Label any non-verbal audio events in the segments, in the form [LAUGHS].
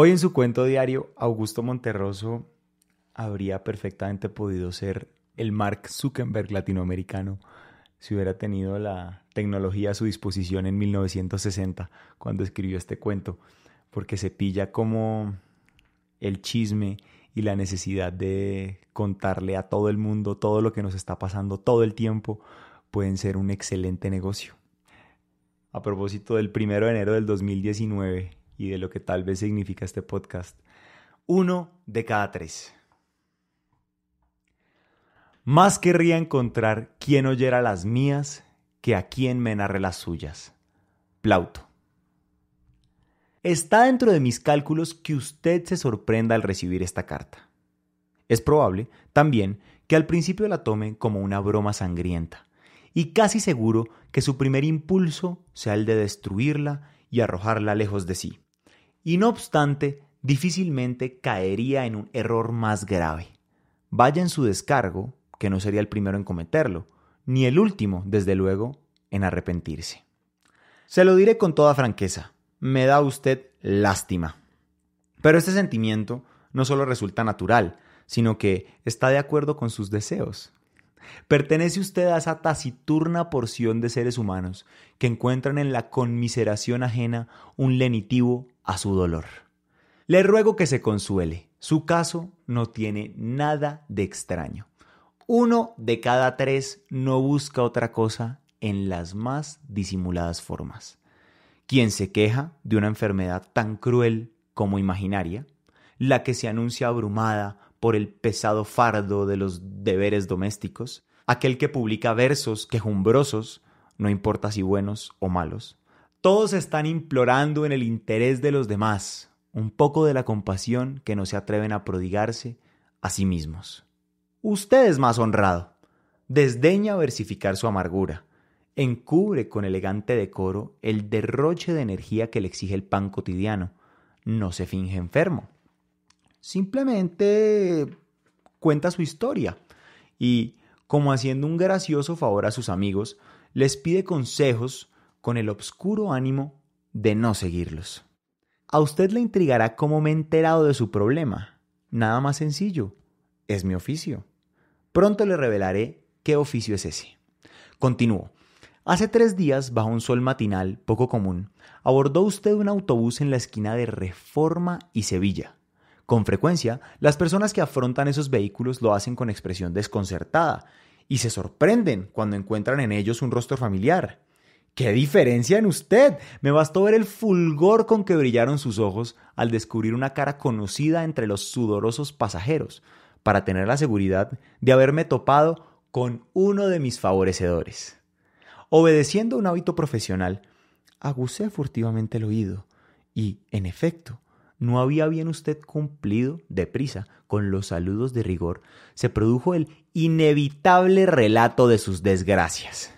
Hoy en su cuento diario, Augusto Monterroso habría perfectamente podido ser el Mark Zuckerberg latinoamericano si hubiera tenido la tecnología a su disposición en 1960, cuando escribió este cuento, porque se pilla como el chisme y la necesidad de contarle a todo el mundo todo lo que nos está pasando todo el tiempo pueden ser un excelente negocio. A propósito del 1 de enero del 2019, y de lo que tal vez significa este podcast. Uno de cada tres. Más querría encontrar quien oyera las mías que a quien me narre las suyas. Plauto. Está dentro de mis cálculos que usted se sorprenda al recibir esta carta. Es probable, también, que al principio la tome como una broma sangrienta, y casi seguro que su primer impulso sea el de destruirla y arrojarla lejos de sí y no obstante difícilmente caería en un error más grave. Vaya en su descargo, que no sería el primero en cometerlo, ni el último, desde luego, en arrepentirse. Se lo diré con toda franqueza, me da usted lástima. Pero este sentimiento no solo resulta natural, sino que está de acuerdo con sus deseos. Pertenece usted a esa taciturna porción de seres humanos que encuentran en la conmiseración ajena un lenitivo a su dolor. Le ruego que se consuele. Su caso no tiene nada de extraño. Uno de cada tres no busca otra cosa en las más disimuladas formas. Quien se queja de una enfermedad tan cruel como imaginaria, la que se anuncia abrumada por el pesado fardo de los deberes domésticos, aquel que publica versos quejumbrosos, no importa si buenos o malos, todos están implorando en el interés de los demás un poco de la compasión que no se atreven a prodigarse a sí mismos. Usted es más honrado. Desdeña versificar su amargura. Encubre con elegante decoro el derroche de energía que le exige el pan cotidiano. No se finge enfermo. Simplemente cuenta su historia y, como haciendo un gracioso favor a sus amigos, les pide consejos con el obscuro ánimo de no seguirlos. A usted le intrigará cómo me he enterado de su problema. Nada más sencillo. Es mi oficio. Pronto le revelaré qué oficio es ese. Continúo. Hace tres días, bajo un sol matinal poco común, abordó usted un autobús en la esquina de Reforma y Sevilla. Con frecuencia, las personas que afrontan esos vehículos lo hacen con expresión desconcertada y se sorprenden cuando encuentran en ellos un rostro familiar. ¡Qué diferencia en usted! Me bastó ver el fulgor con que brillaron sus ojos al descubrir una cara conocida entre los sudorosos pasajeros, para tener la seguridad de haberme topado con uno de mis favorecedores. Obedeciendo un hábito profesional, agusé furtivamente el oído y, en efecto, no había bien usted cumplido deprisa con los saludos de rigor, se produjo el inevitable relato de sus desgracias.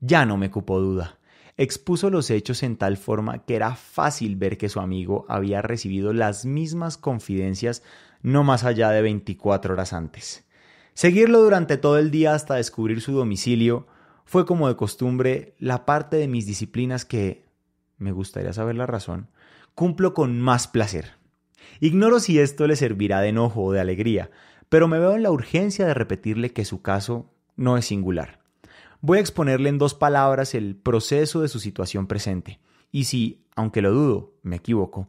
Ya no me cupo duda. Expuso los hechos en tal forma que era fácil ver que su amigo había recibido las mismas confidencias no más allá de 24 horas antes. Seguirlo durante todo el día hasta descubrir su domicilio fue como de costumbre la parte de mis disciplinas que, me gustaría saber la razón, cumplo con más placer. Ignoro si esto le servirá de enojo o de alegría, pero me veo en la urgencia de repetirle que su caso no es singular voy a exponerle en dos palabras el proceso de su situación presente. Y si, aunque lo dudo, me equivoco,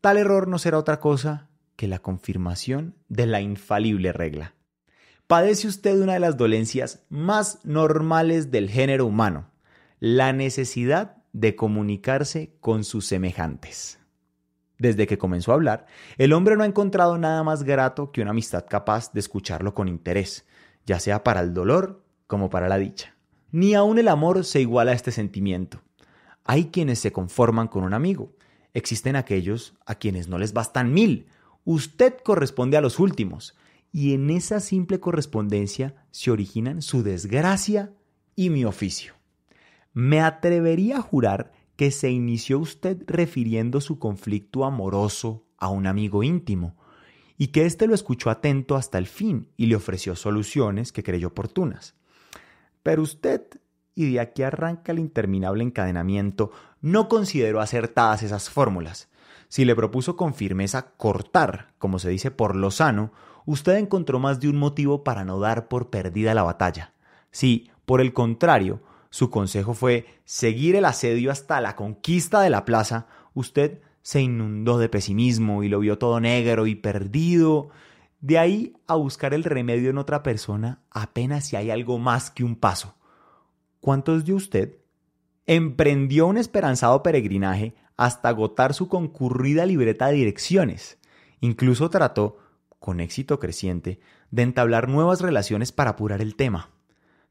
tal error no será otra cosa que la confirmación de la infalible regla. Padece usted una de las dolencias más normales del género humano, la necesidad de comunicarse con sus semejantes. Desde que comenzó a hablar, el hombre no ha encontrado nada más grato que una amistad capaz de escucharlo con interés, ya sea para el dolor como para la dicha. Ni aun el amor se iguala a este sentimiento. Hay quienes se conforman con un amigo. Existen aquellos a quienes no les bastan mil. Usted corresponde a los últimos. Y en esa simple correspondencia se originan su desgracia y mi oficio. Me atrevería a jurar que se inició usted refiriendo su conflicto amoroso a un amigo íntimo, y que éste lo escuchó atento hasta el fin y le ofreció soluciones que creyó oportunas. Pero usted, y de aquí arranca el interminable encadenamiento, no consideró acertadas esas fórmulas. Si le propuso con firmeza cortar, como se dice por lo sano, usted encontró más de un motivo para no dar por perdida la batalla. Si, por el contrario, su consejo fue seguir el asedio hasta la conquista de la plaza, usted se inundó de pesimismo y lo vio todo negro y perdido de ahí a buscar el remedio en otra persona apenas si hay algo más que un paso. ¿Cuántos de usted emprendió un esperanzado peregrinaje hasta agotar su concurrida libreta de direcciones? Incluso trató, con éxito creciente, de entablar nuevas relaciones para apurar el tema.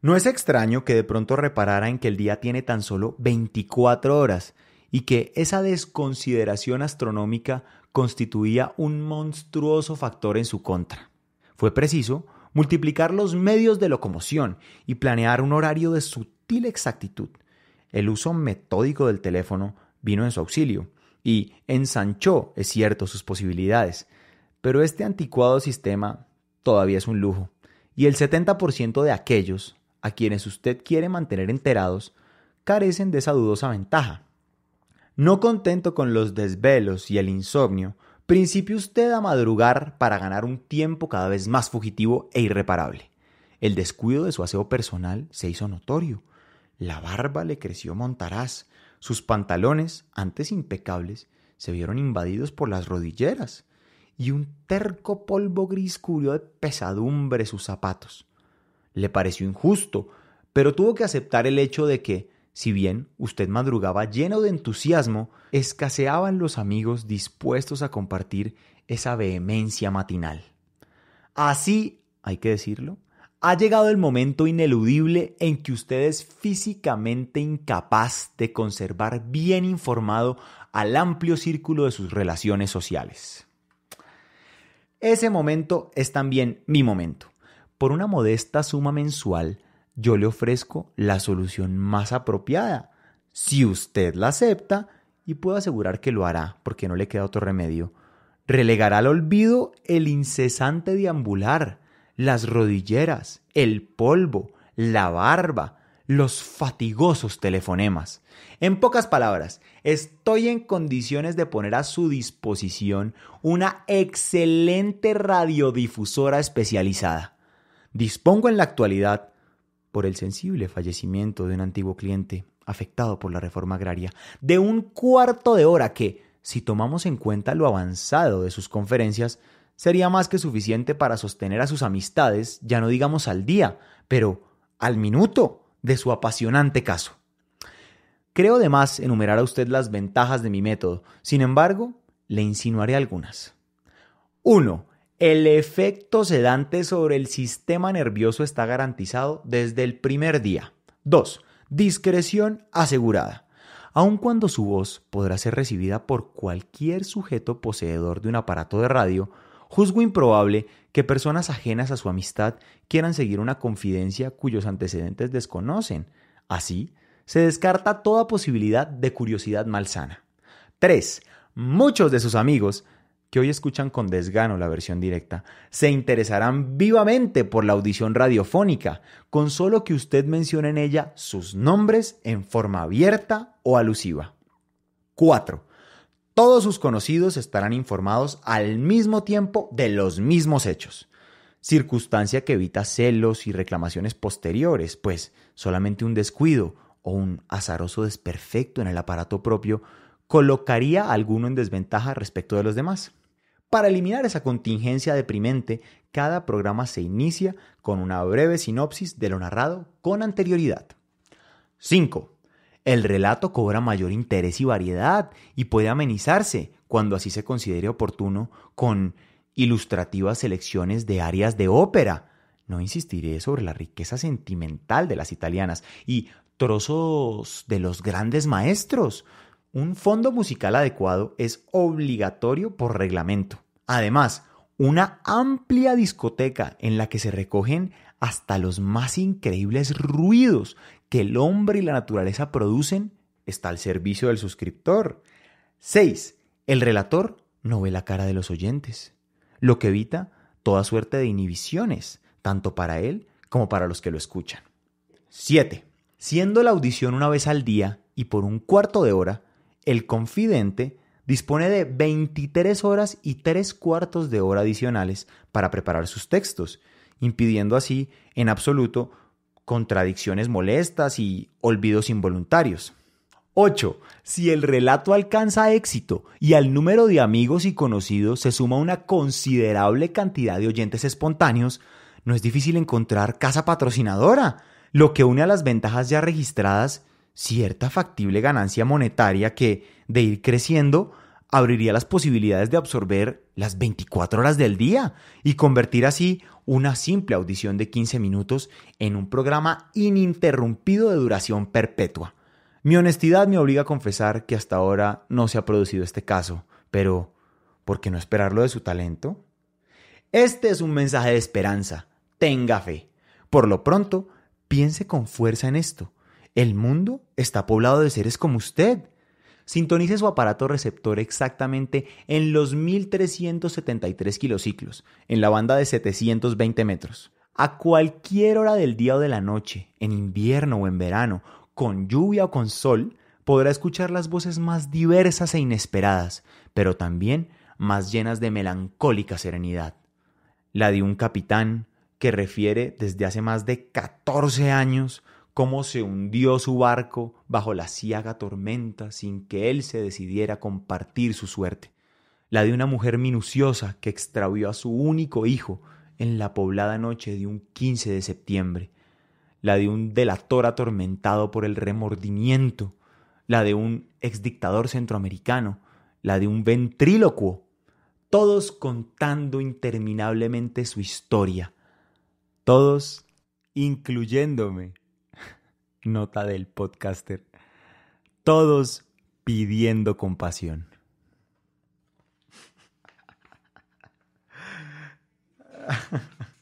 No es extraño que de pronto reparara en que el día tiene tan solo 24 horas y que esa desconsideración astronómica constituía un monstruoso factor en su contra. Fue preciso multiplicar los medios de locomoción y planear un horario de sutil exactitud. El uso metódico del teléfono vino en su auxilio y ensanchó, es cierto, sus posibilidades, pero este anticuado sistema todavía es un lujo y el 70% de aquellos a quienes usted quiere mantener enterados carecen de esa dudosa ventaja. No contento con los desvelos y el insomnio, principió usted a madrugar para ganar un tiempo cada vez más fugitivo e irreparable. El descuido de su aseo personal se hizo notorio. La barba le creció montaraz. Sus pantalones, antes impecables, se vieron invadidos por las rodilleras. Y un terco polvo gris cubrió de pesadumbre sus zapatos. Le pareció injusto, pero tuvo que aceptar el hecho de que, si bien usted madrugaba lleno de entusiasmo, escaseaban los amigos dispuestos a compartir esa vehemencia matinal. Así, hay que decirlo, ha llegado el momento ineludible en que usted es físicamente incapaz de conservar bien informado al amplio círculo de sus relaciones sociales. Ese momento es también mi momento. Por una modesta suma mensual, yo le ofrezco la solución más apropiada. Si usted la acepta, y puedo asegurar que lo hará, porque no le queda otro remedio, relegará al olvido el incesante deambular, las rodilleras, el polvo, la barba, los fatigosos telefonemas. En pocas palabras, estoy en condiciones de poner a su disposición una excelente radiodifusora especializada. Dispongo en la actualidad por el sensible fallecimiento de un antiguo cliente afectado por la reforma agraria, de un cuarto de hora que, si tomamos en cuenta lo avanzado de sus conferencias, sería más que suficiente para sostener a sus amistades, ya no digamos al día, pero al minuto de su apasionante caso. Creo además enumerar a usted las ventajas de mi método, sin embargo, le insinuaré algunas. 1. El efecto sedante sobre el sistema nervioso está garantizado desde el primer día. 2. Discreción asegurada. Aun cuando su voz podrá ser recibida por cualquier sujeto poseedor de un aparato de radio, juzgo improbable que personas ajenas a su amistad quieran seguir una confidencia cuyos antecedentes desconocen. Así, se descarta toda posibilidad de curiosidad malsana. 3. Muchos de sus amigos que hoy escuchan con desgano la versión directa, se interesarán vivamente por la audición radiofónica, con solo que usted mencione en ella sus nombres en forma abierta o alusiva. 4. Todos sus conocidos estarán informados al mismo tiempo de los mismos hechos, circunstancia que evita celos y reclamaciones posteriores, pues solamente un descuido o un azaroso desperfecto en el aparato propio colocaría a alguno en desventaja respecto de los demás. Para eliminar esa contingencia deprimente, cada programa se inicia con una breve sinopsis de lo narrado con anterioridad. 5. El relato cobra mayor interés y variedad y puede amenizarse, cuando así se considere oportuno, con ilustrativas selecciones de áreas de ópera. No insistiré sobre la riqueza sentimental de las italianas y trozos de los grandes maestros, un fondo musical adecuado es obligatorio por reglamento. Además, una amplia discoteca en la que se recogen hasta los más increíbles ruidos que el hombre y la naturaleza producen está al servicio del suscriptor. 6. El relator no ve la cara de los oyentes, lo que evita toda suerte de inhibiciones, tanto para él como para los que lo escuchan. 7. Siendo la audición una vez al día y por un cuarto de hora, el Confidente dispone de 23 horas y 3 cuartos de hora adicionales para preparar sus textos, impidiendo así, en absoluto, contradicciones molestas y olvidos involuntarios. 8. Si el relato alcanza éxito y al número de amigos y conocidos se suma una considerable cantidad de oyentes espontáneos, no es difícil encontrar casa patrocinadora, lo que une a las ventajas ya registradas cierta factible ganancia monetaria que, de ir creciendo, abriría las posibilidades de absorber las 24 horas del día y convertir así una simple audición de 15 minutos en un programa ininterrumpido de duración perpetua. Mi honestidad me obliga a confesar que hasta ahora no se ha producido este caso, pero ¿por qué no esperarlo de su talento? Este es un mensaje de esperanza. Tenga fe. Por lo pronto, piense con fuerza en esto el mundo está poblado de seres como usted. Sintonice su aparato receptor exactamente en los 1373 kilociclos, en la banda de 720 metros. A cualquier hora del día o de la noche, en invierno o en verano, con lluvia o con sol, podrá escuchar las voces más diversas e inesperadas, pero también más llenas de melancólica serenidad. La de un capitán que refiere desde hace más de 14 años cómo se hundió su barco bajo la ciaga tormenta sin que él se decidiera compartir su suerte, la de una mujer minuciosa que extravió a su único hijo en la poblada noche de un 15 de septiembre, la de un delator atormentado por el remordimiento, la de un exdictador centroamericano, la de un ventrílocuo, todos contando interminablemente su historia, todos incluyéndome nota del podcaster. Todos pidiendo compasión. [LAUGHS]